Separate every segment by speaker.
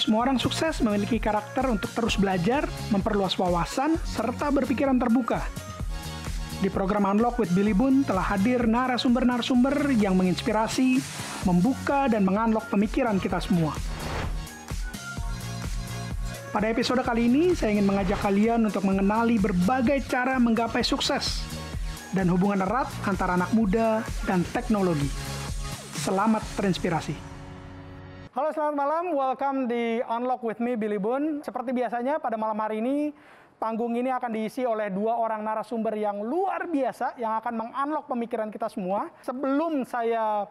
Speaker 1: Semua orang sukses memiliki karakter untuk terus belajar, memperluas wawasan, serta berpikiran terbuka. Di program Unlock with Billy Boon telah hadir narasumber-narasumber yang menginspirasi, membuka, dan mengunlock pemikiran kita semua. Pada episode kali ini, saya ingin mengajak kalian untuk mengenali berbagai cara menggapai sukses dan hubungan erat antara anak muda dan teknologi. Selamat terinspirasi! Halo selamat malam, welcome di Unlock with me Billy Boon. Seperti biasanya pada malam hari ini panggung ini akan diisi oleh dua orang narasumber yang luar biasa yang akan mengunlock pemikiran kita semua. Sebelum saya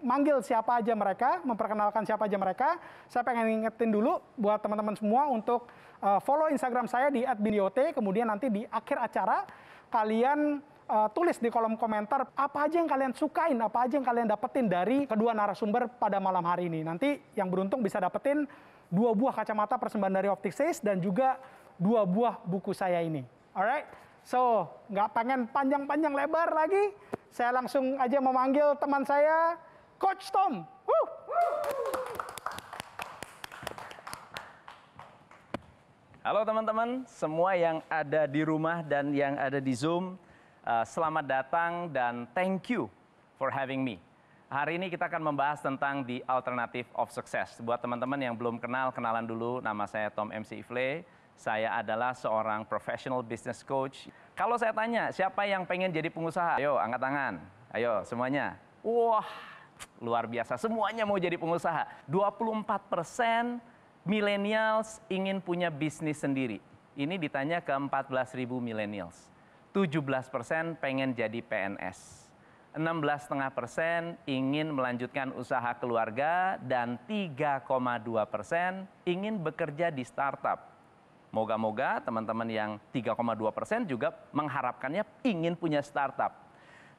Speaker 1: manggil siapa aja mereka, memperkenalkan siapa aja mereka, saya pengen ngingetin dulu buat teman-teman semua untuk eh, follow Instagram saya di @billyot. kemudian nanti di akhir acara kalian uh, tulis di kolom komentar apa aja yang kalian sukain, apa aja yang kalian dapetin dari kedua narasumber pada malam hari ini. Nanti yang beruntung bisa dapetin dua buah kacamata persembahan dari Optics dan juga dua buah buku saya ini. Alright, so nggak pengen panjang-panjang lebar lagi, saya langsung aja memanggil teman saya, Coach Tom. Woo!
Speaker 2: Halo teman-teman, semua yang ada di rumah dan yang ada di Zoom, Eh, selamat datang dan thank you for having me. Hari ini kita akan membahas tentang The Alternative of Success. Buat teman-teman yang belum kenal, kenalan dulu. Nama saya Tom MC Ifle. Saya adalah seorang professional business coach. Kalau saya tanya, siapa yang pengen jadi pengusaha? Ayo, angkat tangan. Ayo, semuanya. Wah, luar biasa. Semuanya mau jadi pengusaha. 24 persen millennials ingin punya bisnis sendiri. Ini ditanya ke 14.000 millennials. 17 persen pengen jadi PNS. 16,5 persen ingin melanjutkan usaha keluarga dan 3,2 persen ingin bekerja di startup. Moga-moga teman-teman yang 3,2 persen juga mengharapkannya ingin punya startup.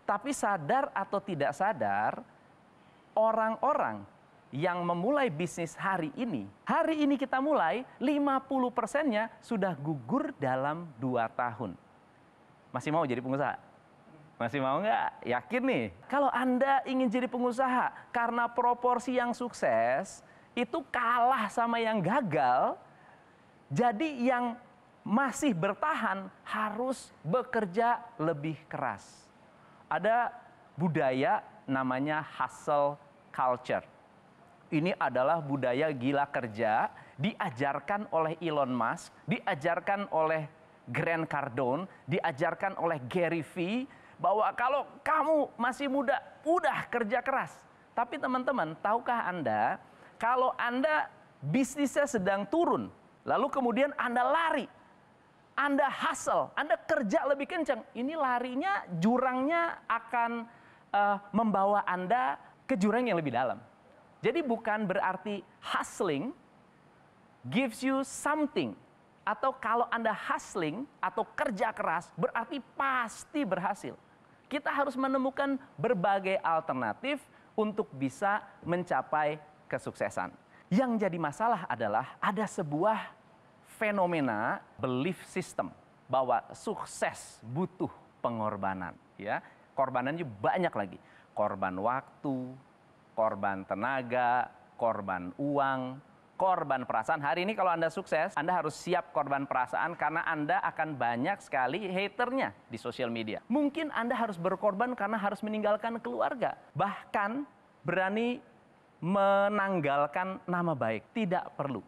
Speaker 2: Tapi sadar atau tidak sadar, orang-orang yang memulai bisnis hari ini, hari ini kita mulai, 50 persennya sudah gugur dalam 2 tahun. Masih mau jadi pengusaha? Masih mau nggak? Yakin nih? Kalau Anda ingin jadi pengusaha karena proporsi yang sukses itu kalah sama yang gagal, jadi yang masih bertahan harus bekerja lebih keras. Ada budaya namanya hustle culture. Ini adalah budaya gila kerja diajarkan oleh Elon Musk, diajarkan oleh Grand Cardone diajarkan oleh Gary Vee bahwa kalau kamu masih muda, udah kerja keras. Tapi teman-teman, tahukah Anda kalau Anda bisnisnya sedang turun, lalu kemudian Anda lari, Anda hustle, Anda kerja lebih kencang, ini larinya jurangnya akan uh, membawa Anda ke jurang yang lebih dalam. Jadi bukan berarti hustling gives you something atau kalau Anda hustling atau kerja keras berarti pasti berhasil. Kita harus menemukan berbagai alternatif untuk bisa mencapai kesuksesan. Yang jadi masalah adalah ada sebuah fenomena belief system bahwa sukses butuh pengorbanan, ya. Korbanannya banyak lagi. Korban waktu, korban tenaga, korban uang, korban perasaan. Hari ini kalau Anda sukses, Anda harus siap korban perasaan karena Anda akan banyak sekali haternya di sosial media. Mungkin Anda harus berkorban karena harus meninggalkan keluarga. Bahkan berani menanggalkan nama baik. Tidak perlu.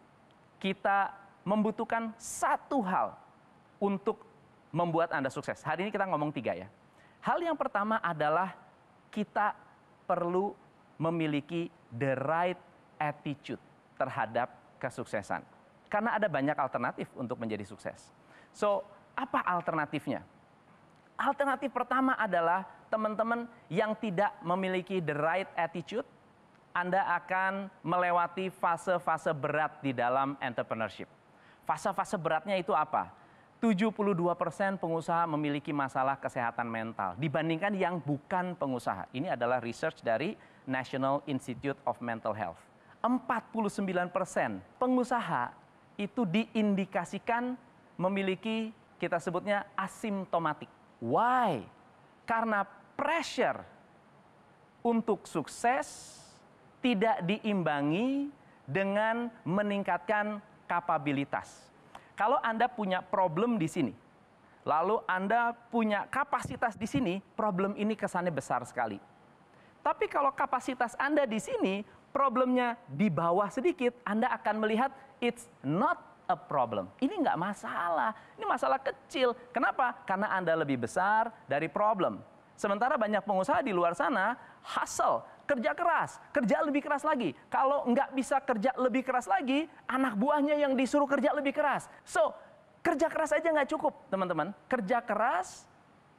Speaker 2: Kita membutuhkan satu hal untuk membuat Anda sukses. Hari ini kita ngomong tiga ya. Hal yang pertama adalah kita perlu memiliki the right attitude terhadap kesuksesan. Karena ada banyak alternatif untuk menjadi sukses. So, apa alternatifnya? Alternatif pertama adalah teman-teman yang tidak memiliki the right attitude, Anda akan melewati fase-fase berat di dalam entrepreneurship. Fase-fase beratnya itu apa? 72% pengusaha memiliki masalah kesehatan mental dibandingkan yang bukan pengusaha. Ini adalah research dari National Institute of Mental Health. 49 persen pengusaha itu diindikasikan memiliki kita sebutnya asimptomatik. Why? Karena pressure untuk sukses tidak diimbangi dengan meningkatkan kapabilitas. Kalau Anda punya problem di sini, lalu Anda punya kapasitas di sini, problem ini kesannya besar sekali. Tapi kalau kapasitas Anda di sini, problemnya di bawah sedikit, Anda akan melihat it's not a problem. Ini nggak masalah, ini masalah kecil. Kenapa? Karena Anda lebih besar dari problem. Sementara banyak pengusaha di luar sana hustle, kerja keras, kerja lebih keras lagi. Kalau nggak bisa kerja lebih keras lagi, anak buahnya yang disuruh kerja lebih keras. So, kerja keras aja nggak cukup, teman-teman. Kerja keras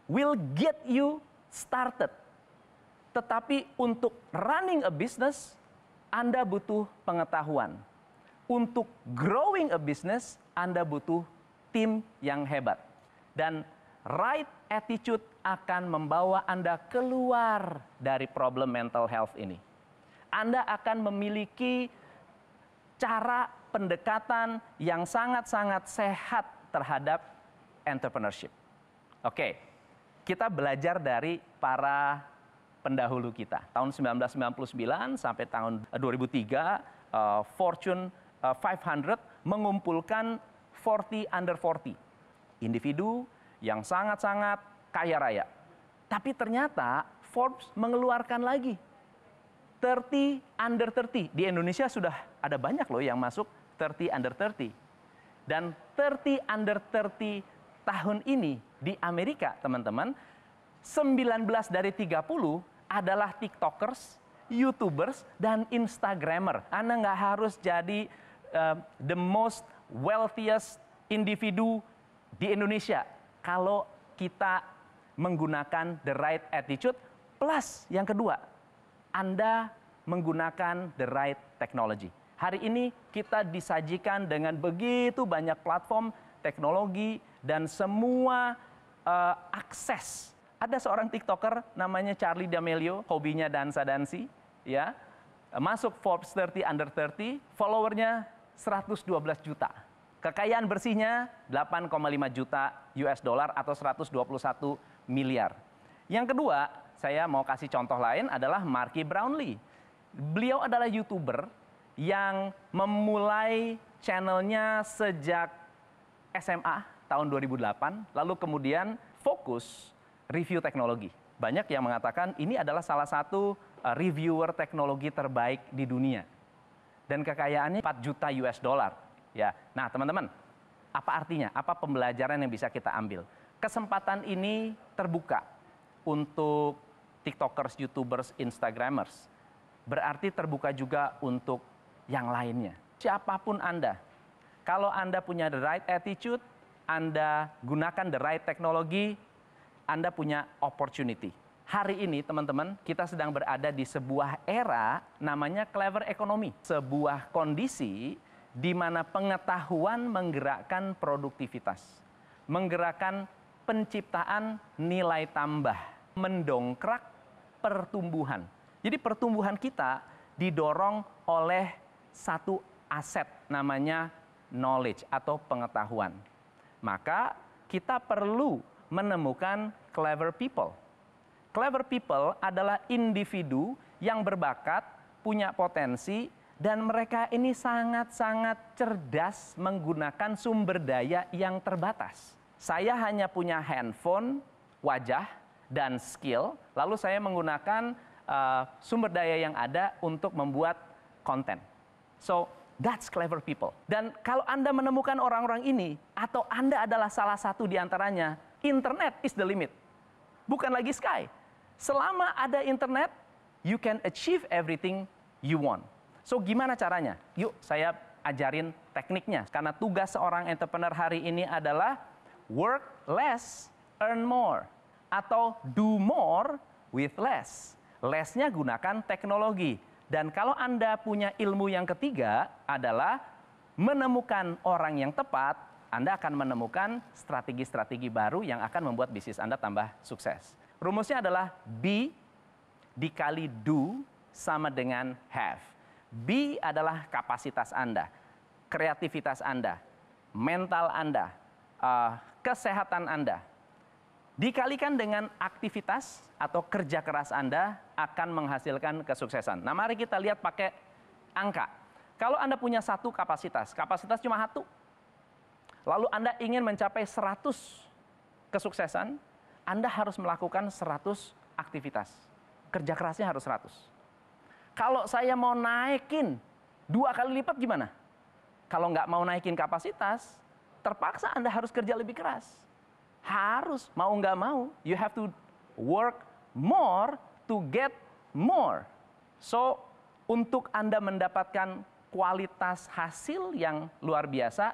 Speaker 2: will get you started. Tetapi untuk running a business, anda butuh pengetahuan. Untuk growing a business, Anda butuh tim yang hebat. Dan right attitude akan membawa Anda keluar dari problem mental health ini. Anda akan memiliki cara pendekatan yang sangat-sangat sehat terhadap entrepreneurship. Oke, kita belajar dari para pendahulu kita. Tahun 1999 sampai tahun 2003 uh, eh, eh, Fortune 500 eh, mengumpulkan 40 under 40 individu yang sangat-sangat kaya raya. Tapi ternyata Forbes mengeluarkan lagi 30 under 30. Di Indonesia sudah ada banyak loh yang masuk 30 under 30. Dan 30 under 30 tahun ini di Amerika, teman-teman, 19 dari 30 adalah tiktokers, youtubers, dan instagrammer. Anda nggak harus jadi uh, the most wealthiest individu di Indonesia kalau kita menggunakan the right attitude plus yang kedua Anda menggunakan the right technology. Hari ini kita disajikan dengan begitu banyak platform teknologi dan semua uh, akses ada seorang TikToker namanya Charlie D'Amelio, hobinya dansa-dansi, ya. Masuk Forbes 30 under 30, followernya 112 juta. Kekayaan bersihnya 8,5 juta US dollar atau 121 miliar. Yang kedua, saya mau kasih contoh lain adalah Marky Brownlee. Beliau adalah YouTuber yang memulai channelnya sejak SMA tahun 2008, lalu kemudian fokus review teknologi. Banyak yang mengatakan ini adalah salah satu eh, reviewer teknologi terbaik di dunia. Dan kekayaannya 4 juta US dollar. Ya. Nah, teman-teman, apa artinya? Apa pembelajaran yang bisa kita ambil? Kesempatan ini terbuka untuk TikTokers, YouTubers, Instagramers. Berarti terbuka juga untuk yang lainnya. Siapapun Anda, kalau Anda punya the right attitude, Anda gunakan the right teknologi, anda punya opportunity. Hari ini teman-teman kita sedang berada di sebuah era namanya clever economy. Sebuah kondisi di mana pengetahuan menggerakkan produktivitas. Menggerakkan penciptaan nilai tambah. Mendongkrak pertumbuhan. Jadi pertumbuhan kita didorong oleh satu aset namanya knowledge atau pengetahuan. Maka kita perlu menemukan clever people. Clever people adalah individu yang berbakat, punya potensi, dan mereka ini sangat-sangat cerdas menggunakan sumber daya yang terbatas. Saya hanya punya handphone, wajah, dan skill, lalu saya menggunakan uh, sumber daya yang ada untuk membuat konten. So, that's clever people. Dan kalau Anda menemukan orang-orang ini, atau Anda adalah salah satu di antaranya, internet is the limit. Bukan lagi sky. Selama ada internet, you can achieve everything you want. So gimana caranya? Yuk saya ajarin tekniknya. Karena tugas seorang entrepreneur hari ini adalah work less, earn more. Atau do more with less. Lessnya gunakan teknologi. Dan kalau Anda punya ilmu yang ketiga adalah menemukan orang yang tepat anda akan menemukan strategi-strategi baru yang akan membuat bisnis Anda tambah sukses. Rumusnya adalah B dikali do sama dengan have. B adalah kapasitas Anda, kreativitas Anda, mental Anda, uh, kesehatan Anda. Dikalikan dengan aktivitas atau kerja keras Anda akan menghasilkan kesuksesan. Nah mari kita lihat pakai angka. Kalau Anda punya satu kapasitas, kapasitas cuma satu, lalu Anda ingin mencapai 100 kesuksesan, Anda harus melakukan 100 aktivitas. Kerja kerasnya harus 100. Kalau saya mau naikin dua kali lipat gimana? Kalau nggak mau naikin kapasitas, terpaksa Anda harus kerja lebih keras. Harus, mau nggak mau. You have to work more to get more. So, untuk Anda mendapatkan kualitas hasil yang luar biasa,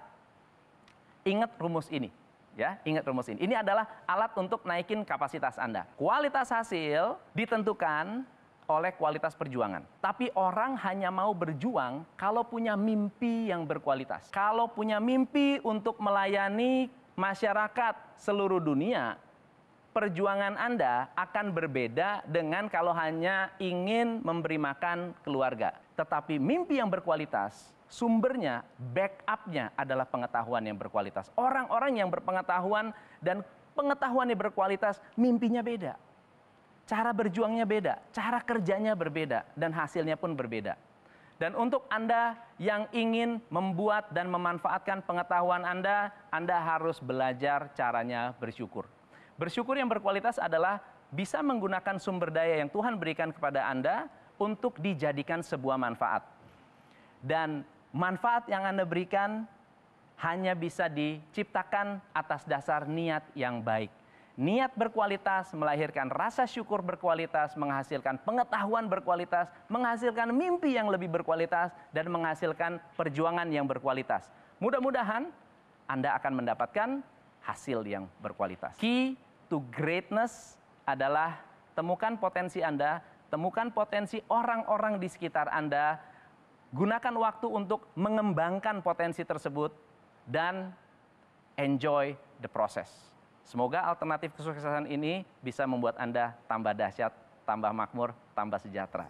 Speaker 2: Ingat rumus ini. Ya, ingat rumus ini. Ini adalah alat untuk naikin kapasitas Anda. Kualitas hasil ditentukan oleh kualitas perjuangan. Tapi orang hanya mau berjuang kalau punya mimpi yang berkualitas. Kalau punya mimpi untuk melayani masyarakat seluruh dunia, perjuangan Anda akan berbeda dengan kalau hanya ingin memberi makan keluarga. Tetapi mimpi yang berkualitas, sumbernya, backupnya adalah pengetahuan yang berkualitas. Orang-orang yang berpengetahuan dan pengetahuan yang berkualitas, mimpinya beda. Cara berjuangnya beda, cara kerjanya berbeda, dan hasilnya pun berbeda. Dan untuk Anda yang ingin membuat dan memanfaatkan pengetahuan Anda, Anda harus belajar caranya bersyukur. Bersyukur yang berkualitas adalah bisa menggunakan sumber daya yang Tuhan berikan kepada Anda untuk dijadikan sebuah manfaat. Dan manfaat yang Anda berikan hanya bisa diciptakan atas dasar niat yang baik. Niat berkualitas melahirkan rasa syukur berkualitas, menghasilkan pengetahuan berkualitas, menghasilkan mimpi yang lebih berkualitas, dan menghasilkan perjuangan yang berkualitas. Mudah-mudahan Anda akan mendapatkan hasil yang berkualitas. Key to greatness adalah temukan potensi Anda, temukan potensi orang-orang di sekitar Anda, gunakan waktu untuk mengembangkan potensi tersebut, dan enjoy the process. Semoga alternatif kesuksesan ini bisa membuat Anda tambah dahsyat, tambah makmur, tambah sejahtera.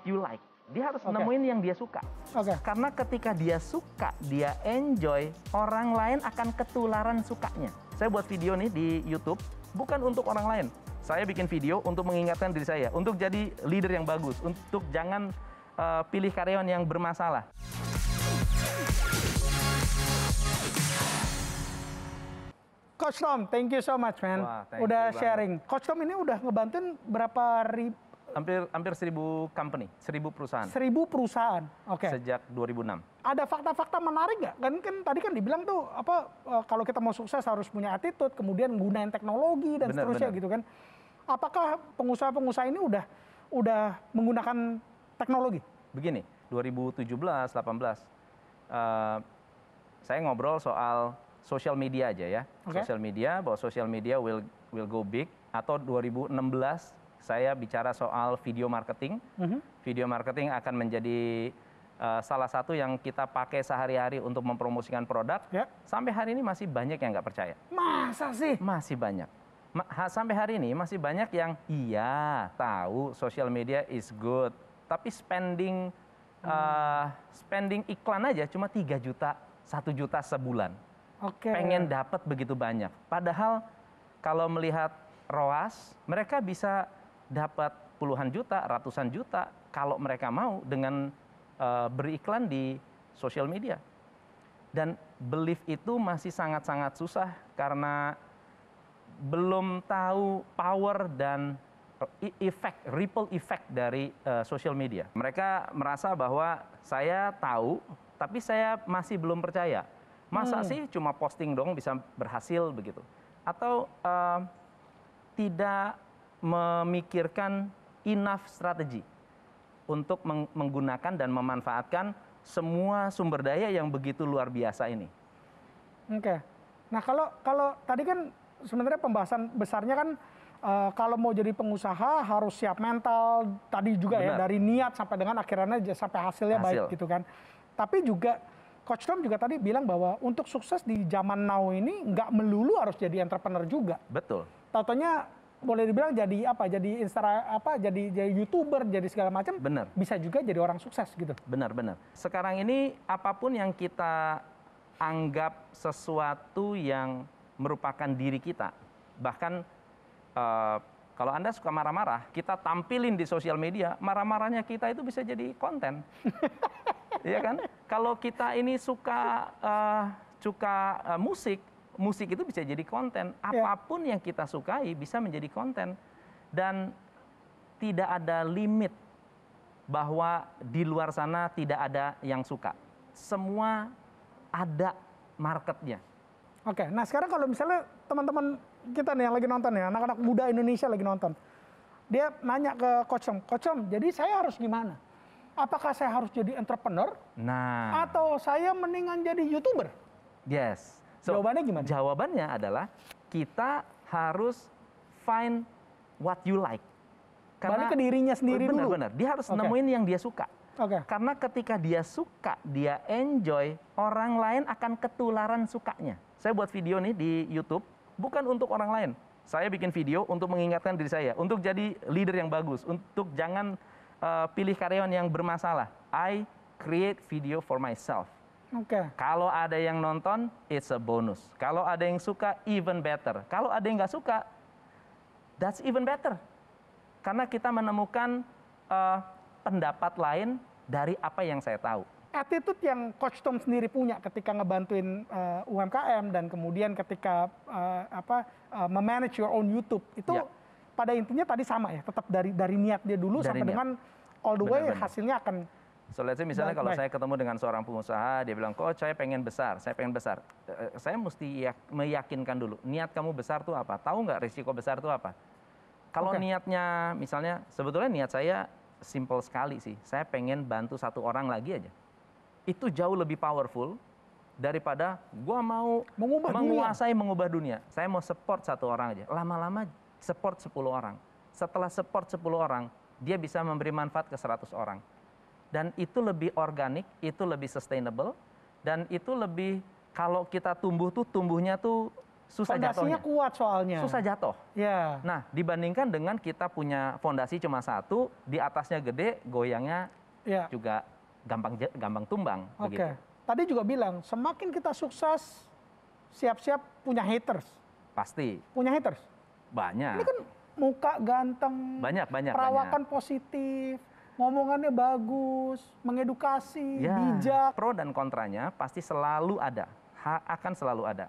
Speaker 2: what you like. Dia harus okay. nemuin yang dia suka. Okay. Karena ketika dia suka, dia enjoy, orang lain akan ketularan sukanya. Saya buat video nih di YouTube, bukan untuk orang lain. Saya bikin video untuk mengingatkan diri saya, untuk jadi leader yang bagus, untuk jangan uh, pilih karyawan yang bermasalah.
Speaker 1: Coach Tom, thank you so much man. Wah, udah sharing. Banget. Coach Tom ini udah ngebantuin berapa ribu
Speaker 2: hampir hampir seribu company, seribu perusahaan.
Speaker 1: Seribu perusahaan, oke. Okay.
Speaker 2: Sejak 2006.
Speaker 1: Ada fakta-fakta menarik nggak? Kan kan tadi kan dibilang tuh apa e, kalau kita mau sukses harus punya attitude, kemudian gunain teknologi dan bener, seterusnya bener. gitu kan. Apakah pengusaha-pengusaha ini udah udah menggunakan teknologi?
Speaker 2: Begini, 2017, 18, uh, saya ngobrol soal social media aja ya, okay. social media bahwa social media will will go big atau 2016 saya bicara soal video marketing. Mm -hmm. Video marketing akan menjadi uh, salah satu yang kita pakai sehari-hari untuk mempromosikan produk. Yeah. Sampai hari ini masih banyak yang nggak percaya. Masa sih? Masih banyak. Ma ha, sampai hari ini masih banyak yang iya tahu social media is good, tapi spending mm. uh, spending iklan aja cuma 3 juta, 1 juta sebulan. Okay. Pengen dapat begitu banyak. Padahal kalau melihat ROAS, mereka bisa dapat puluhan juta, ratusan juta kalau mereka mau dengan eh, beriklan di sosial media. Dan belief itu masih sangat-sangat susah karena belum tahu power dan e, effect, ripple effect dari uh, eh, sosial media. Mereka merasa bahwa saya tahu, tapi saya masih belum percaya. Masa hmm. sih cuma posting dong bisa berhasil begitu? Atau uh, tidak memikirkan enough strategy untuk menggunakan dan memanfaatkan semua sumber daya yang begitu luar biasa ini.
Speaker 1: Oke. Okay. Nah, kalau kalau tadi kan sebenarnya pembahasan besarnya kan uh, kalau mau jadi pengusaha harus siap mental tadi juga ya, Benar. ya dari niat sampai dengan akhirnya sampai hasilnya Hasil. baik gitu kan. Tapi juga Coach Tom juga tadi bilang bahwa untuk sukses di zaman now ini nggak melulu harus jadi entrepreneur juga. Betul. Tautannya boleh dibilang jadi apa jadi instara apa jadi jadi youtuber jadi segala macam benar bisa juga jadi orang sukses gitu benar benar sekarang ini
Speaker 2: apapun yang kita anggap sesuatu yang merupakan diri kita bahkan uh, kalau Anda suka marah-marah, kita tampilin di sosial media, marah-marahnya kita itu bisa jadi konten. Iya kan? Kalau kita ini suka uh, suka uh, musik, musik itu bisa jadi konten ya. apapun yang kita sukai bisa menjadi konten dan tidak ada limit bahwa di luar sana tidak ada yang suka
Speaker 1: semua
Speaker 2: ada marketnya
Speaker 1: oke nah sekarang kalau misalnya teman-teman kita nih yang lagi nonton ya anak-anak muda Indonesia lagi nonton dia nanya ke Kocom, Kocom, jadi saya harus gimana? Apakah saya harus jadi entrepreneur?
Speaker 2: Nah.
Speaker 1: Atau saya mendingan jadi YouTuber?
Speaker 2: Yes. So, Jawabannya gimana? Jawabannya adalah kita harus find what you like. Karena Balik ke dirinya sendiri bener, dulu. Benar, dia harus okay. nemuin yang dia suka. Okay. Karena ketika dia suka, dia enjoy, orang lain akan ketularan sukanya. Saya buat video nih di YouTube, bukan untuk orang lain. Saya bikin video untuk mengingatkan diri saya, untuk jadi leader yang bagus, untuk jangan uh, pilih karyawan yang bermasalah. I create video for myself Oke. Okay. Kalau ada yang nonton, it's a bonus. Kalau ada yang suka, even better. Kalau ada yang nggak suka, that's even better. Karena kita menemukan uh, pendapat lain dari apa yang saya tahu.
Speaker 1: Attitude yang Coach Tom sendiri punya ketika ngebantuin uh, eh, UMKM dan kemudian ketika uh, apa uh, memanage your own YouTube itu yeah. pada intinya tadi sama ya, tetap dari dari niat dia dulu dari sampai niat. dengan all the way Benar -benar. hasilnya akan
Speaker 2: So let's say misalnya kalau saya ketemu dengan seorang pengusaha, dia bilang, kok saya pengen besar, saya pengen besar." Eh, eh, saya mesti meyakinkan dulu, niat kamu besar itu apa? Tahu nggak risiko besar itu apa? Kalau okay. niatnya misalnya sebetulnya niat saya simple sekali sih. Saya pengen bantu satu orang lagi aja. Itu jauh lebih powerful daripada gua mau mengubah menguasai dunia. mengubah dunia. Saya mau support satu orang aja. Lama-lama support 10 orang. Setelah support 10 orang, dia bisa memberi manfaat ke 100 orang dan itu lebih organik, itu lebih sustainable, dan itu lebih kalau kita tumbuh tuh tumbuhnya tuh susah jatuhnya. kuat soalnya. Susah jatuh. Ya. Yeah. Nah, dibandingkan dengan kita punya fondasi cuma satu, di atasnya gede, goyangnya yeah. juga gampang gampang tumbang. Oke. Okay.
Speaker 1: Tadi juga bilang, semakin kita sukses, siap-siap punya haters. Pasti. Punya haters. Banyak. Ini kan muka ganteng.
Speaker 2: Banyak banyak. Perawakan banyak.
Speaker 1: positif ngomongannya bagus, mengedukasi, ya, bijak.
Speaker 2: Pro dan kontranya pasti selalu ada, ha, akan selalu ada.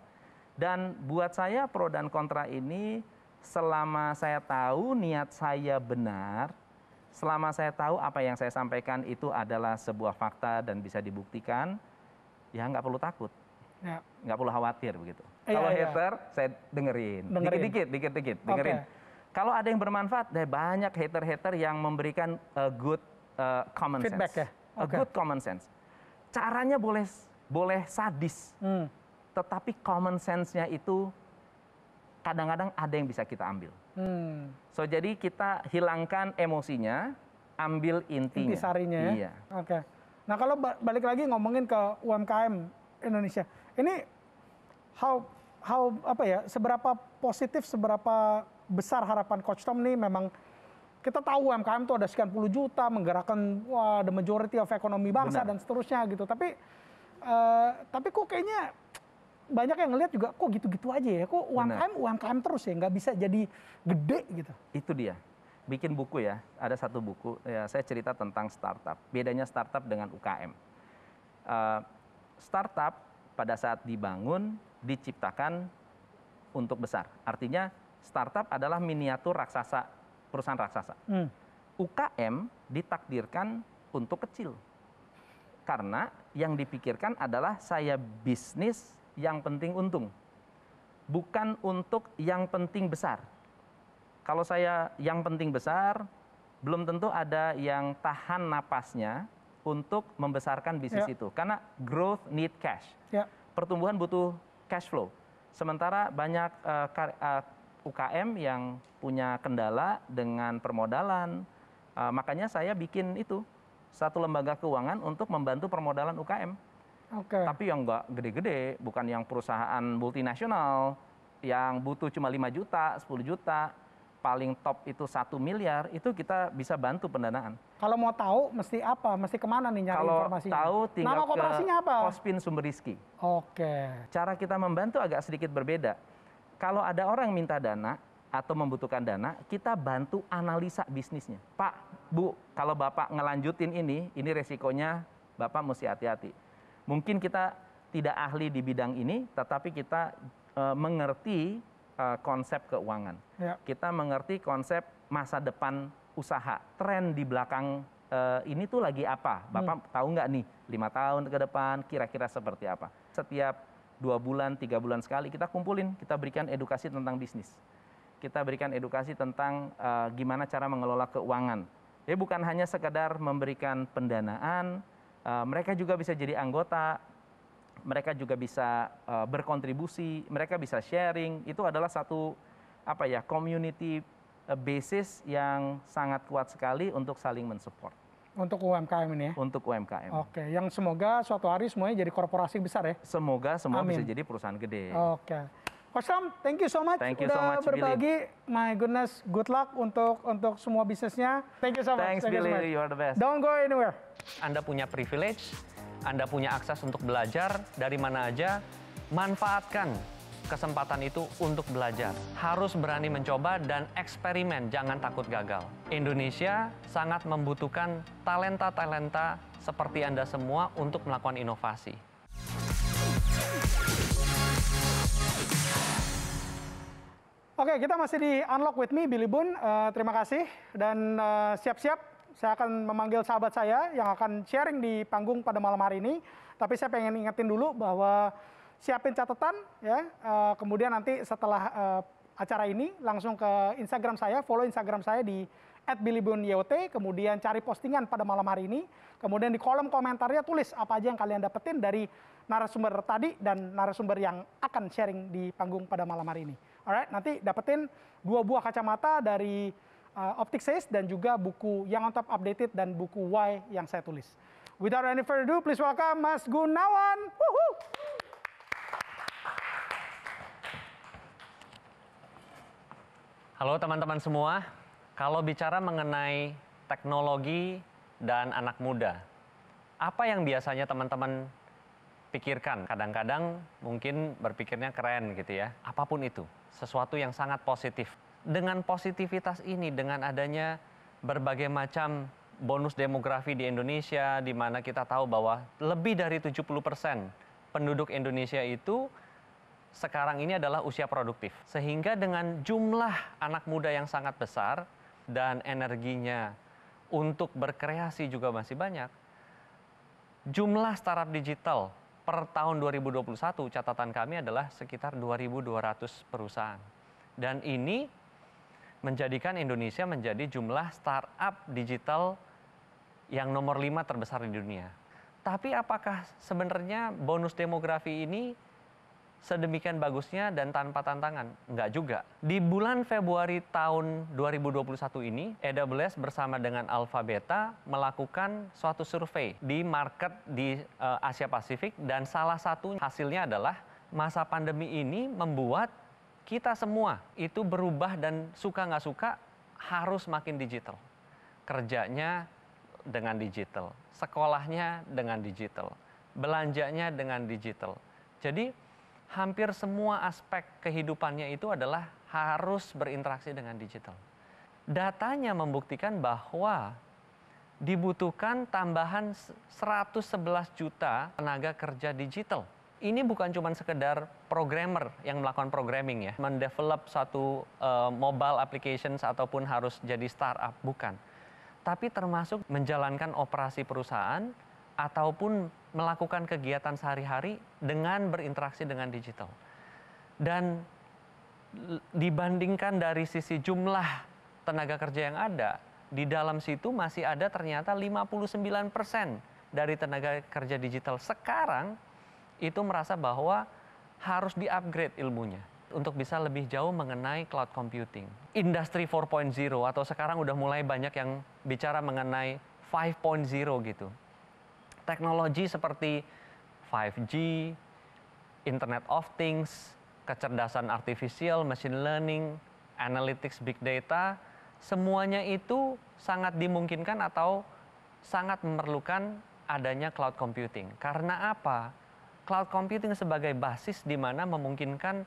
Speaker 2: Dan buat saya pro dan kontra ini selama saya tahu niat saya benar, selama saya tahu apa yang saya sampaikan itu adalah sebuah fakta dan bisa dibuktikan, ya nggak perlu takut. Ya. Nggak perlu khawatir begitu. Eh, Kalau iya, hater, iya. saya dengerin. Dikit-dikit, dikit-dikit, dengerin. Okay kalau ada yang bermanfaat, ada banyak hater-hater yang memberikan a eh, good uh, common Feedback sense. Feedback ya? Okay. A good common sense. Caranya boleh boleh sadis, hmm. tetapi common sense-nya itu kadang-kadang ada yang bisa kita ambil. Hmm. So jadi kita hilangkan emosinya, ambil intinya. Intisarinya ya? Iya.
Speaker 1: Oke. Okay. Nah kalau balik lagi ngomongin ke UMKM Indonesia, ini how how apa ya seberapa positif seberapa besar harapan Coach Tom nih memang kita tahu UMKM itu ada sekian puluh juta menggerakkan wah the majority of ekonomi bangsa Benar. dan seterusnya gitu. Tapi uh, tapi kok kayaknya banyak yang ngelihat juga kok gitu-gitu aja ya. Kok UMKM Benar. UMKM terus ya nggak bisa jadi gede gitu.
Speaker 2: Itu dia. Bikin buku ya. Ada satu buku ya saya cerita tentang startup. Bedanya startup dengan UKM. Uh, eh, startup pada saat dibangun diciptakan untuk besar. Artinya startup adalah miniatur raksasa perusahaan raksasa. Hmm. UKM ditakdirkan untuk kecil. Karena yang dipikirkan adalah saya bisnis yang penting untung. Bukan untuk yang penting besar. Kalau saya yang penting besar, belum tentu ada yang tahan napasnya untuk membesarkan bisnis ya. itu. Karena growth need cash. Ya. Pertumbuhan butuh cash flow. Sementara banyak uh, kar, uh, UKM yang punya kendala dengan permodalan. Eh, makanya saya bikin itu satu lembaga keuangan untuk membantu permodalan UKM. Oke. Tapi yang nggak gede-gede, bukan yang perusahaan multinasional yang butuh cuma 5 juta, 10 juta, paling top itu satu miliar, itu kita bisa bantu pendanaan.
Speaker 1: Kalau mau tahu, mesti apa? Mesti kemana nih nyari Kalau informasinya?
Speaker 2: Kalau tahu, tinggal Nama ke apa? Kospin Sumber Rizki. Oke. Cara kita membantu agak sedikit berbeda kalau ada orang minta dana atau membutuhkan dana, kita bantu analisa bisnisnya. Pak, Bu, kalau Bapak ngelanjutin ini, ini resikonya Bapak mesti hati-hati. Mungkin kita tidak ahli di bidang ini, tetapi kita e, mengerti e, konsep keuangan. Ya. Kita mengerti konsep masa depan usaha, tren di belakang e, ini tuh lagi apa. Bapak hmm. tahu nggak nih, lima tahun ke depan kira-kira seperti apa. Setiap dua bulan, tiga bulan sekali kita kumpulin, kita berikan edukasi tentang bisnis. Kita berikan edukasi tentang uh, gimana cara mengelola keuangan. Jadi bukan hanya sekedar memberikan pendanaan, uh, mereka juga bisa jadi anggota, mereka juga bisa uh, berkontribusi, mereka bisa sharing. Itu adalah satu apa ya community basis yang sangat kuat sekali
Speaker 1: untuk saling mensupport. Untuk UMKM ini ya? Untuk UMKM. Oke, yang semoga suatu hari semuanya jadi korporasi besar ya? Semoga semua Amin. bisa jadi perusahaan gede. Oke. Coach Tom, thank you so much thank you udah so much, berbagi. Billy. My goodness, good luck untuk untuk semua bisnisnya. Thank you so much. Thanks thank Billy, you, so you are the best. Don't go anywhere.
Speaker 3: Anda punya privilege, Anda punya akses untuk belajar dari mana aja, manfaatkan kesempatan itu untuk belajar. Harus berani mencoba dan eksperimen, jangan takut gagal. Indonesia sangat membutuhkan talenta-talenta seperti Anda semua untuk melakukan inovasi.
Speaker 1: Oke, kita masih di Unlock with me, Billy Bun. Uh, eh, terima kasih dan eh, siap-siap uh, saya akan memanggil sahabat saya yang akan sharing di panggung pada malam hari ini. Tapi saya pengen ingetin dulu bahwa siapin catatan ya. Uh, kemudian nanti setelah uh, acara ini langsung ke Instagram saya, follow Instagram saya di @billybunyot, kemudian cari postingan pada malam hari ini, kemudian di kolom komentarnya tulis apa aja yang kalian dapetin dari narasumber tadi dan narasumber yang akan sharing di panggung pada malam hari ini. Alright, nanti dapetin dua buah kacamata dari uh, Optic Says dan juga buku yang on top updated dan buku Why yang saya tulis. Without any further ado, please welcome Mas Gunawan. Woohoo!
Speaker 3: Halo teman-teman semua, kalau bicara mengenai teknologi dan anak muda, apa yang biasanya teman-teman pikirkan? Kadang-kadang mungkin berpikirnya keren gitu ya, apapun itu, sesuatu yang sangat positif. Dengan positivitas ini, dengan adanya berbagai macam bonus demografi di Indonesia, di mana kita tahu bahwa lebih dari 70 persen penduduk Indonesia itu sekarang ini adalah usia produktif. Sehingga dengan jumlah anak muda yang sangat besar dan energinya untuk berkreasi juga masih banyak, jumlah startup digital per tahun 2021 catatan kami adalah sekitar 2.200 perusahaan. Dan ini menjadikan Indonesia menjadi jumlah startup digital yang nomor lima terbesar di dunia. Tapi apakah sebenarnya bonus demografi ini sedemikian bagusnya dan tanpa tantangan? Enggak juga. Di bulan Februari tahun 2021 ini, AWS bersama dengan Alphabeta melakukan suatu survei di market di uh, Asia Pasifik dan salah satu hasilnya adalah masa pandemi ini membuat kita semua itu berubah dan suka nggak suka harus makin digital. Kerjanya dengan digital, sekolahnya dengan digital, belanjanya dengan digital. Jadi hampir semua aspek kehidupannya itu adalah harus berinteraksi dengan digital. Datanya membuktikan bahwa dibutuhkan tambahan 111 juta tenaga kerja digital. Ini bukan cuma sekedar programmer yang melakukan programming ya, mendevelop satu uh, mobile applications ataupun harus jadi startup, bukan. Tapi termasuk menjalankan operasi perusahaan, ataupun melakukan kegiatan sehari-hari dengan berinteraksi dengan digital. Dan dibandingkan dari sisi jumlah tenaga kerja yang ada, di dalam situ masih ada ternyata 59% dari tenaga kerja digital sekarang itu merasa bahwa harus di-upgrade ilmunya untuk bisa lebih jauh mengenai cloud computing. Industri 4.0 atau sekarang udah mulai banyak yang bicara mengenai 5.0 gitu teknologi seperti 5G, Internet of Things, kecerdasan artifisial, machine learning, analytics big data, semuanya itu sangat dimungkinkan atau sangat memerlukan adanya cloud computing. Karena apa? Cloud computing sebagai basis di mana memungkinkan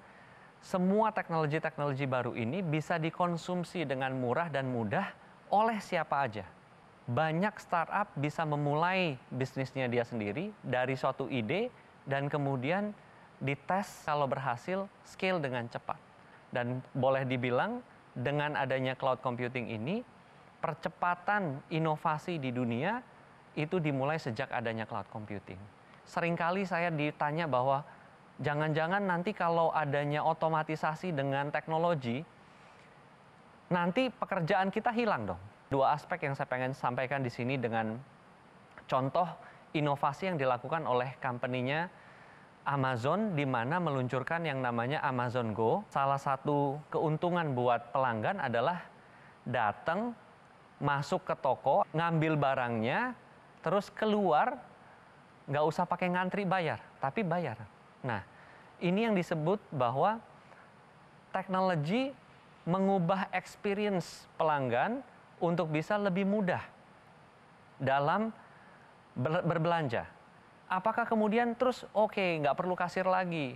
Speaker 3: semua teknologi-teknologi baru ini bisa dikonsumsi dengan murah dan mudah oleh siapa aja banyak startup bisa memulai bisnisnya dia sendiri dari suatu ide dan kemudian dites kalau berhasil scale dengan cepat. Dan boleh dibilang dengan adanya cloud computing ini percepatan inovasi di dunia itu dimulai sejak adanya cloud computing. Seringkali saya ditanya bahwa jangan-jangan nanti kalau adanya otomatisasi dengan teknologi nanti pekerjaan kita hilang dong dua aspek yang saya pengen sampaikan di sini dengan contoh inovasi yang dilakukan oleh company-nya Amazon di mana meluncurkan yang namanya Amazon Go. Salah satu keuntungan buat pelanggan adalah datang, masuk ke toko, ngambil barangnya, terus keluar, nggak usah pakai ngantri bayar, tapi bayar. Nah, ini yang disebut bahwa teknologi mengubah experience pelanggan untuk bisa lebih mudah dalam berbelanja. Apakah kemudian terus oke okay, nggak perlu kasir lagi?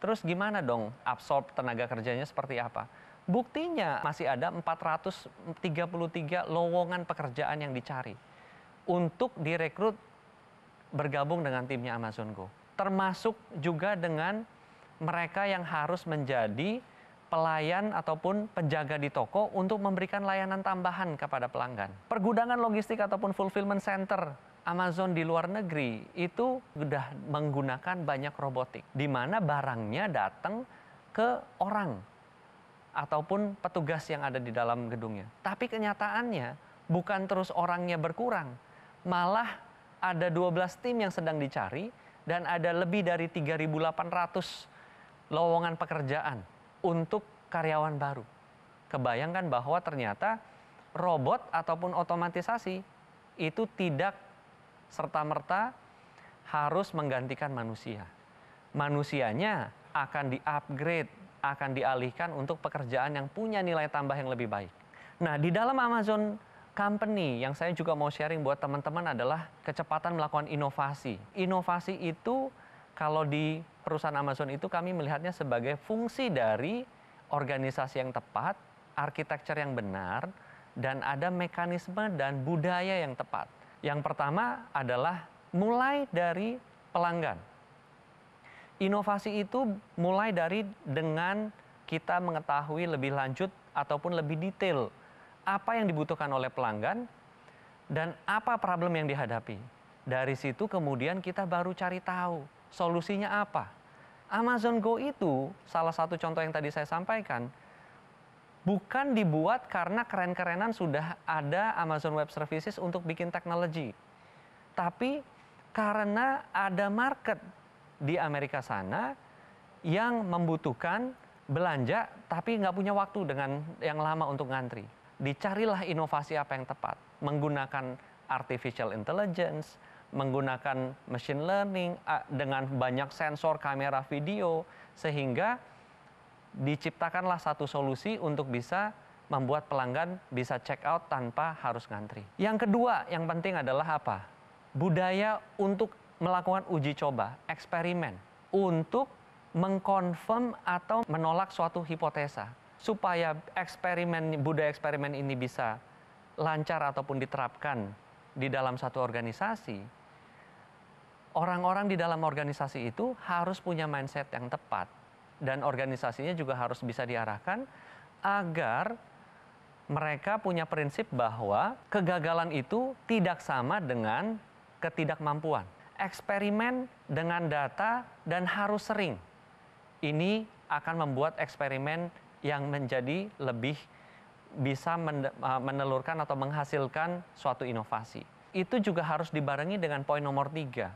Speaker 3: Terus gimana dong absorb tenaga kerjanya seperti apa? Buktinya masih ada 433 lowongan pekerjaan yang dicari untuk direkrut bergabung dengan timnya Amazon Go. Termasuk juga dengan mereka yang harus menjadi pelayan ataupun penjaga di toko untuk memberikan layanan tambahan kepada pelanggan. Pergudangan logistik ataupun fulfillment center Amazon di luar negeri itu sudah menggunakan banyak robotik di mana barangnya datang ke orang ataupun petugas yang ada di dalam gedungnya. Tapi kenyataannya bukan terus orangnya berkurang, malah ada 12 tim yang sedang dicari dan ada lebih dari 3.800 lowongan pekerjaan untuk karyawan baru. Kebayangkan bahwa ternyata robot ataupun otomatisasi itu tidak serta-merta harus menggantikan manusia. Manusianya akan di-upgrade, akan dialihkan untuk pekerjaan yang punya nilai tambah yang lebih baik. Nah, di dalam Amazon company yang saya juga mau sharing buat teman-teman adalah kecepatan melakukan inovasi. Inovasi itu kalau di perusahaan Amazon itu kami melihatnya sebagai fungsi dari organisasi yang tepat, arsitektur yang benar, dan ada mekanisme dan budaya yang tepat. Yang pertama adalah mulai dari pelanggan. Inovasi itu mulai dari dengan kita mengetahui lebih lanjut ataupun lebih detail apa yang dibutuhkan oleh pelanggan dan apa problem yang dihadapi. Dari situ kemudian kita baru cari tahu Solusinya apa? Amazon Go itu salah satu contoh yang tadi saya sampaikan bukan dibuat karena keren-kerenan sudah ada Amazon Web Services untuk bikin teknologi. Tapi karena ada market di Amerika sana yang membutuhkan belanja tapi nggak punya waktu dengan yang lama untuk ngantri. Dicarilah inovasi apa yang tepat menggunakan artificial intelligence, menggunakan machine learning dengan banyak sensor kamera video sehingga diciptakanlah satu solusi untuk bisa membuat pelanggan bisa check out tanpa harus ngantri. Yang kedua yang penting adalah apa? Budaya untuk melakukan uji coba, eksperimen untuk mengkonfirm atau menolak suatu hipotesa supaya eksperimen budaya eksperimen ini bisa lancar ataupun diterapkan di dalam satu organisasi orang-orang di dalam organisasi itu harus punya mindset yang tepat dan organisasinya juga harus bisa diarahkan agar mereka punya prinsip bahwa kegagalan itu tidak sama dengan ketidakmampuan. Eksperimen dengan data dan harus sering. Ini akan membuat eksperimen yang menjadi lebih bisa e, menelurkan atau menghasilkan suatu inovasi. Itu juga harus dibarengi dengan poin nomor tiga,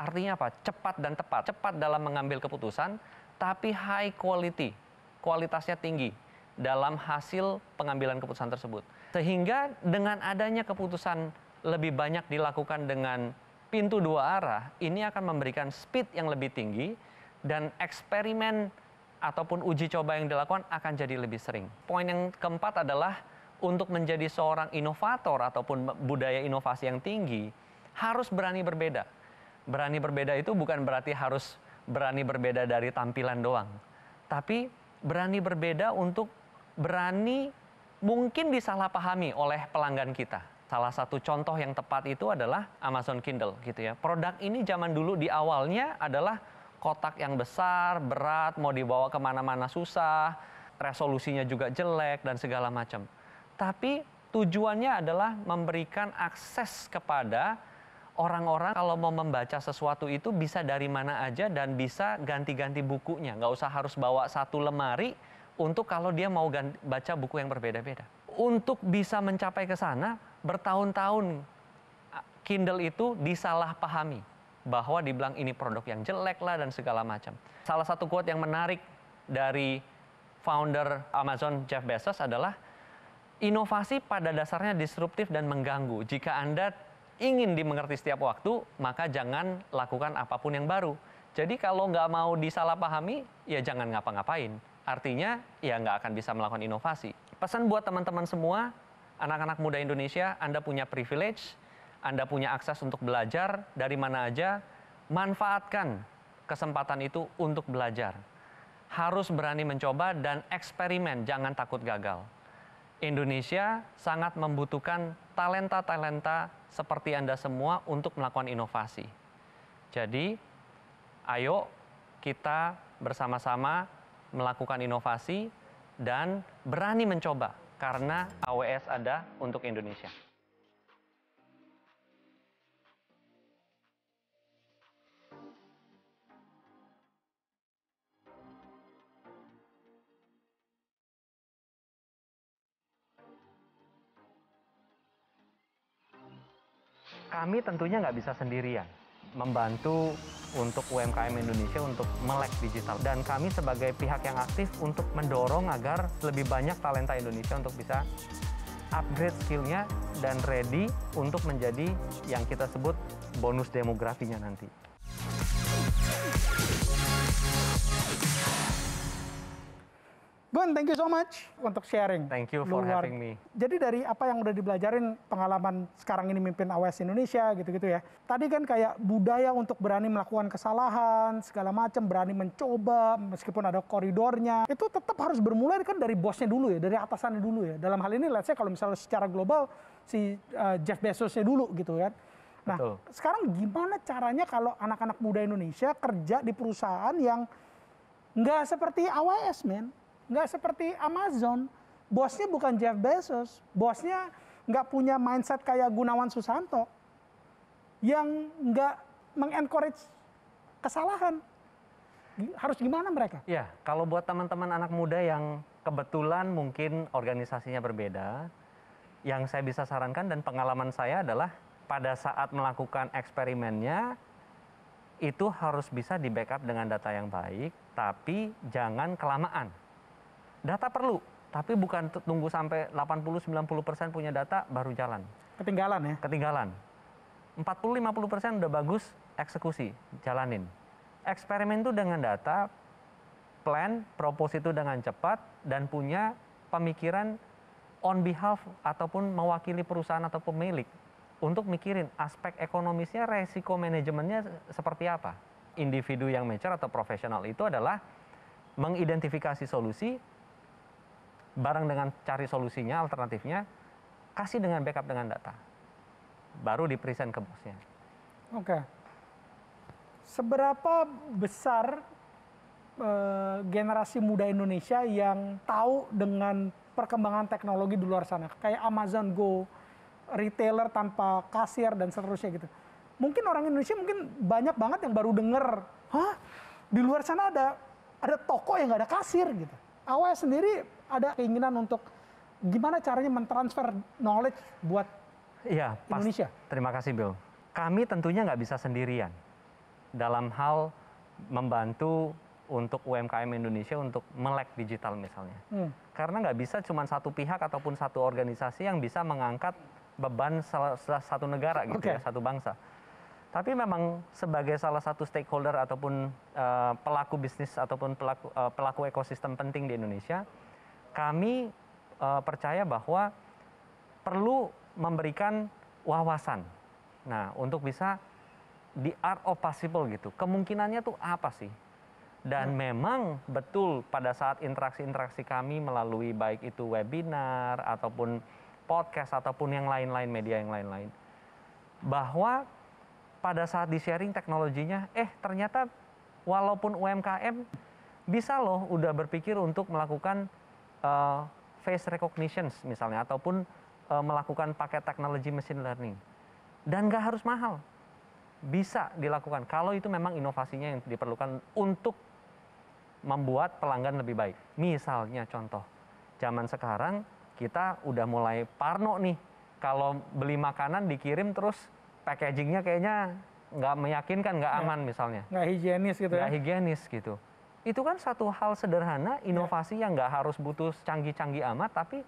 Speaker 3: Artinya apa? Cepat dan tepat. Cepat dalam mengambil keputusan, tapi high quality. Kualitasnya tinggi dalam hasil pengambilan keputusan tersebut. Sehingga dengan adanya keputusan lebih banyak dilakukan dengan pintu dua arah, ini akan memberikan speed yang lebih tinggi dan eksperimen ataupun uji coba yang dilakukan akan jadi lebih sering. Poin yang keempat adalah untuk menjadi seorang inovator ataupun budaya inovasi yang tinggi harus berani berbeda berani berbeda itu bukan berarti harus berani berbeda dari tampilan doang, tapi berani berbeda untuk berani mungkin disalahpahami oleh pelanggan kita. Salah satu contoh yang tepat itu adalah Amazon Kindle gitu ya. Produk ini zaman dulu di awalnya adalah kotak yang besar, berat, mau dibawa kemana-mana susah, resolusinya juga jelek dan segala macam. Tapi tujuannya adalah memberikan akses kepada orang-orang kalau mau membaca sesuatu itu bisa dari mana aja dan bisa ganti-ganti bukunya. Nggak usah harus bawa satu lemari untuk kalau dia mau ganti, baca buku yang berbeda-beda. Untuk bisa mencapai ke sana, bertahun-tahun Kindle itu disalahpahami bahwa dibilang ini produk yang jelek lah dan segala macam. Salah satu quote yang menarik dari founder Amazon Jeff Bezos adalah inovasi pada dasarnya disruptif dan mengganggu. Jika Anda ingin dimengerti setiap waktu, maka jangan lakukan apapun yang baru. Jadi kalau nggak mau disalahpahami, ya jangan ngapa-ngapain. Artinya, ya nggak akan bisa melakukan inovasi. Pesan buat teman-teman semua, anak-anak muda Indonesia, Anda punya privilege, Anda punya akses untuk belajar dari mana aja, manfaatkan kesempatan itu untuk belajar. Harus berani mencoba dan eksperimen, jangan takut gagal. Indonesia sangat membutuhkan talenta-talenta seperti Anda semua untuk melakukan inovasi. Jadi, ayo kita bersama-sama melakukan inovasi dan berani mencoba karena AWS ada untuk Indonesia. kami tentunya nggak bisa sendirian membantu untuk UMKM Indonesia untuk melek digital dan kami sebagai pihak yang aktif untuk mendorong agar lebih banyak talenta Indonesia untuk bisa upgrade skillnya dan ready untuk menjadi yang kita sebut bonus demografinya nanti.
Speaker 1: Gun, thank you so much untuk sharing. Thank you for luar. having me. Jadi dari apa yang udah dibelajarin pengalaman sekarang ini mimpin AWS Indonesia gitu-gitu ya. Tadi kan kayak budaya untuk berani melakukan kesalahan, segala macam, berani mencoba meskipun ada koridornya. Itu tetap harus bermula kan dari bosnya dulu ya, dari atasannya dulu ya. Dalam hal ini let's say kalau misalnya secara global si uh, Jeff Bezosnya dulu gitu kan. Nah, Betul. sekarang gimana caranya kalau anak-anak muda Indonesia kerja di perusahaan yang nggak seperti AWS, men? nggak seperti Amazon. Bosnya bukan Jeff Bezos, bosnya nggak punya mindset kayak Gunawan Susanto yang nggak mengencourage kesalahan. Harus gimana mereka? Ya,
Speaker 3: kalau buat teman-teman anak muda yang kebetulan mungkin organisasinya berbeda, yang saya bisa sarankan dan pengalaman saya adalah pada saat melakukan eksperimennya itu harus bisa di backup dengan data yang baik, tapi jangan kelamaan data perlu, tapi bukan tunggu sampai 80-90% punya data baru jalan. Ketinggalan ya? Ketinggalan. 40-50% udah bagus, eksekusi, jalanin. Eksperimen itu dengan data, plan, propose itu dengan cepat, dan punya pemikiran on behalf ataupun mewakili perusahaan atau pemilik untuk mikirin aspek ekonomisnya, resiko manajemennya seperti apa. Individu yang mature atau profesional itu adalah mengidentifikasi solusi, bareng dengan cari solusinya, alternatifnya, kasih dengan backup dengan data. Baru di present ke bosnya.
Speaker 1: Oke. Okay. Seberapa besar eh, generasi muda Indonesia yang tahu dengan perkembangan teknologi di luar sana? Kayak Amazon Go, retailer tanpa kasir dan seterusnya gitu. Mungkin orang Indonesia mungkin banyak banget yang baru denger, hah di luar sana ada ada toko yang nggak ada kasir gitu. Awalnya sendiri ada keinginan untuk gimana caranya mentransfer knowledge buat
Speaker 3: ya, pas, Indonesia? Terima kasih Bill. Kami tentunya nggak bisa sendirian dalam hal membantu untuk UMKM Indonesia untuk melek digital misalnya. Hmm. Karena nggak bisa cuma satu pihak ataupun satu organisasi yang bisa mengangkat beban salah, salah satu negara gitu okay. ya, satu bangsa. Tapi memang sebagai salah satu stakeholder ataupun uh, pelaku bisnis ataupun pelaku, uh, pelaku ekosistem penting di Indonesia, kami uh, percaya bahwa perlu memberikan wawasan. Nah, untuk bisa di art of possible gitu. Kemungkinannya tuh apa sih? Dan hmm. memang betul pada saat interaksi-interaksi kami melalui baik itu webinar ataupun podcast ataupun yang lain-lain media yang lain-lain bahwa pada saat di sharing teknologinya eh ternyata walaupun UMKM bisa loh udah berpikir untuk melakukan uh, face recognition misalnya ataupun uh, melakukan pakai teknologi machine learning dan nggak harus mahal bisa dilakukan kalau itu memang inovasinya yang diperlukan untuk membuat pelanggan lebih baik misalnya contoh zaman sekarang kita udah mulai parno nih kalau beli makanan dikirim terus packagingnya kayaknya nggak meyakinkan nggak aman misalnya nggak higienis gitu nggak ya? higienis gitu itu kan satu hal sederhana ya. inovasi yang nggak harus butuh canggih-canggih amat tapi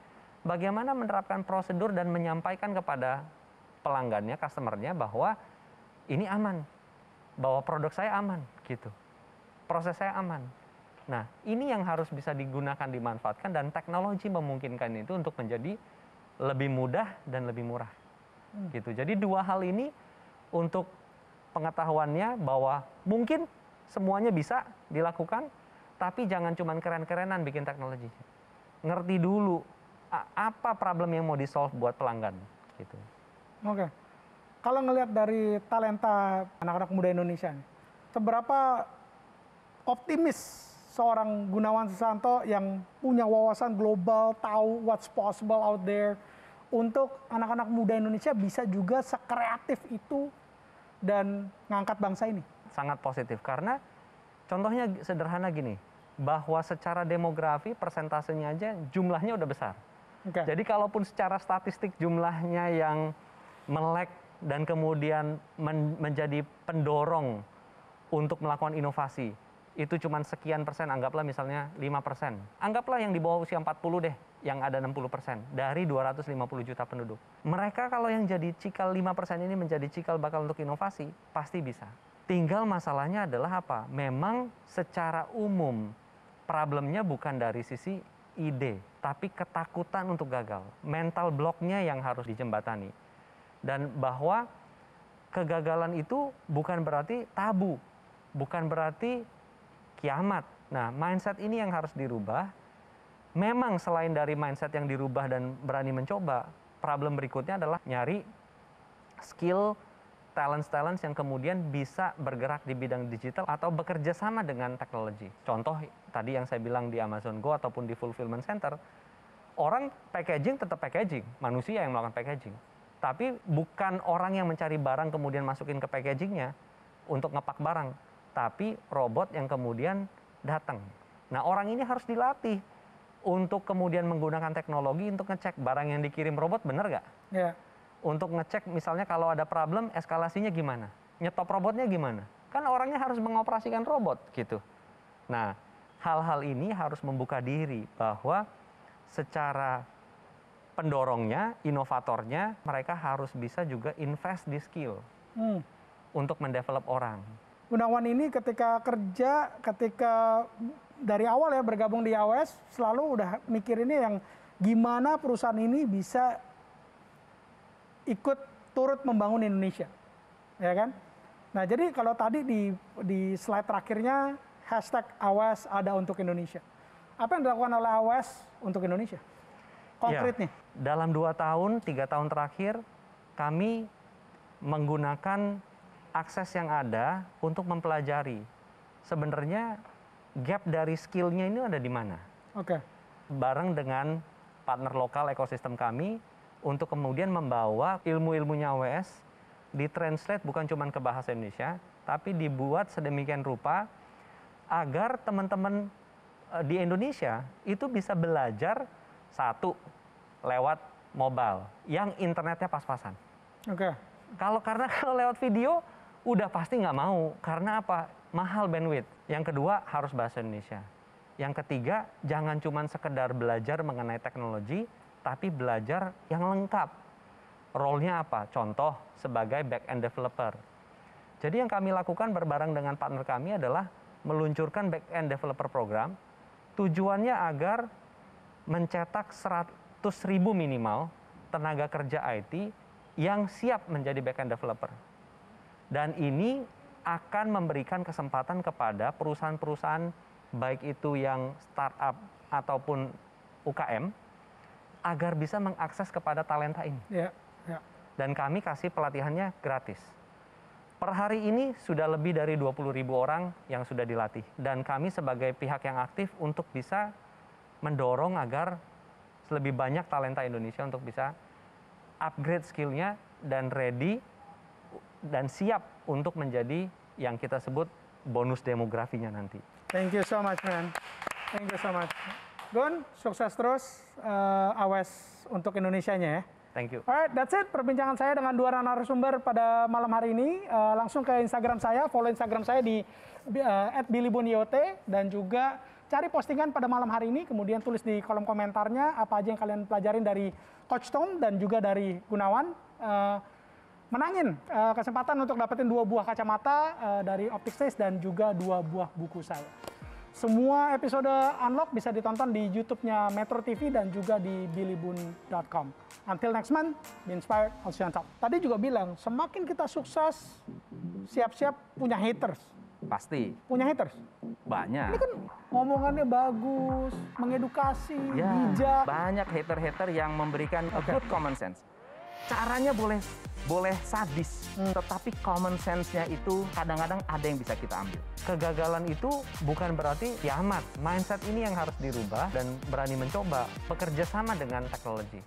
Speaker 3: bagaimana menerapkan prosedur dan menyampaikan kepada pelanggannya customernya bahwa ini aman bahwa produk saya aman gitu proses saya aman nah ini yang harus bisa digunakan dimanfaatkan dan teknologi memungkinkan itu untuk menjadi lebih mudah dan lebih murah hmm. gitu jadi dua hal ini untuk pengetahuannya bahwa mungkin semuanya bisa dilakukan, tapi jangan cuman keren-kerenan bikin teknologi. Ngerti dulu apa problem yang mau di-solve buat pelanggan gitu.
Speaker 1: Oke. Okay. Kalau ngelihat dari talenta anak-anak muda Indonesia, seberapa optimis seorang Gunawan Susanto yang punya wawasan global, tahu what's possible out there, untuk anak-anak muda Indonesia bisa juga sekreatif itu dan ngangkat bangsa ini?
Speaker 3: Sangat positif karena Contohnya sederhana gini, bahwa secara demografi persentasenya aja jumlahnya udah besar. Okay. Jadi kalaupun secara statistik jumlahnya yang melek dan kemudian men menjadi pendorong untuk melakukan inovasi, itu cuma sekian persen, anggaplah misalnya 5 persen. Anggaplah yang di bawah usia 40 deh, yang ada 60 persen dari 250 juta penduduk. Mereka kalau yang jadi cikal 5 persen ini menjadi cikal bakal untuk inovasi, pasti bisa. Tinggal masalahnya adalah apa? Memang secara umum problemnya bukan dari sisi ide, tapi ketakutan untuk gagal. Mental blocknya yang harus dijembatani. Dan bahwa kegagalan itu bukan berarti tabu, bukan berarti kiamat. Nah, mindset ini yang harus dirubah. Memang selain dari mindset yang dirubah dan berani mencoba, problem berikutnya adalah nyari skill talent-talent yang kemudian bisa bergerak di bidang digital atau bekerja sama dengan teknologi. Contoh tadi yang saya bilang di Amazon Go ataupun di fulfillment center, orang packaging tetap packaging, manusia yang melakukan packaging. Tapi bukan orang yang mencari barang kemudian masukin ke packagingnya untuk ngepak barang, tapi robot yang kemudian datang. Nah orang ini harus dilatih untuk kemudian menggunakan teknologi untuk ngecek barang yang dikirim robot benar nggak? Yeah untuk ngecek misalnya kalau ada problem eskalasinya gimana, nyetop robotnya gimana. Kan orangnya harus mengoperasikan robot gitu. Nah, hal-hal ini harus membuka diri bahwa secara pendorongnya, inovatornya, mereka harus bisa juga invest di skill hmm. untuk mendevelop orang.
Speaker 1: Gunawan ini ketika kerja, ketika dari awal ya bergabung di AWS, selalu udah mikir ini yang gimana perusahaan ini bisa ikut turut membangun Indonesia. Ya kan? Nah, jadi kalau tadi di di slide terakhirnya hashtag awas ada untuk Indonesia. Apa yang dilakukan oleh awas untuk Indonesia? Konkretnya.
Speaker 3: Ya, dalam dua tahun, tiga tahun terakhir, kami menggunakan akses yang ada untuk mempelajari. Sebenarnya gap dari skillnya ini ada di mana? Oke. Okay. Bareng dengan partner lokal ekosistem kami, untuk kemudian membawa ilmu-ilmunya AWS e ditranslate bukan cuma ke bahasa Indonesia, tapi dibuat sedemikian rupa agar teman-teman e, di Indonesia itu bisa belajar satu lewat mobile yang internetnya pas-pasan. Oke. Okay. Kalau karena kalau lewat video udah pasti nggak mau karena apa? Mahal bandwidth. Yang kedua harus bahasa Indonesia. Yang ketiga jangan cuma sekedar belajar mengenai teknologi, tapi belajar yang lengkap. Role-nya apa? Contoh sebagai back-end developer. Jadi yang kami lakukan berbareng dengan partner kami adalah meluncurkan back-end developer program. Tujuannya agar mencetak 100 ribu minimal tenaga kerja IT yang siap menjadi back-end developer. Dan ini akan memberikan kesempatan kepada perusahaan-perusahaan baik itu yang startup ataupun UKM agar bisa mengakses kepada talenta ini. Ya, ya. Dan kami kasih pelatihannya gratis. Per hari ini sudah lebih dari 20 ribu orang yang sudah dilatih. Dan kami sebagai pihak yang aktif untuk bisa mendorong agar lebih banyak talenta Indonesia untuk bisa upgrade skillnya dan ready dan siap untuk menjadi yang kita sebut bonus demografinya nanti.
Speaker 1: Thank you so much, man. Thank you so much. Gon, sukses terus, uh, eh, awes untuk Indonesianya ya. Thank you. Alright, that's it perbincangan saya dengan dua narasumber pada malam hari ini. Uh, langsung ke Instagram saya, follow Instagram saya di uh, dan juga cari postingan pada malam hari ini, kemudian tulis di kolom komentarnya apa aja yang kalian pelajarin dari Coach Tom dan juga dari Gunawan. Uh, menangin kesempatan untuk dapetin dua buah kacamata dari Optic Space dan juga dua buah buku saya. Semua episode Unlock bisa ditonton di YouTube-nya Metro TV dan juga di billybun.com. Until next month, be inspired, on top. Tadi juga bilang, semakin kita sukses, siap-siap punya haters. Pasti. Punya haters?
Speaker 2: Banyak. Ini kan
Speaker 1: ngomongannya bagus, mengedukasi, ya, bijak.
Speaker 2: Banyak hater-hater yang memberikan okay. good common sense
Speaker 1: caranya boleh
Speaker 2: boleh sadis, hmm. tetapi common sense-nya itu kadang-kadang ada yang bisa kita ambil. Kegagalan itu bukan berarti kiamat. Mindset ini yang harus dirubah dan berani mencoba,
Speaker 3: bekerja sama dengan teknologi.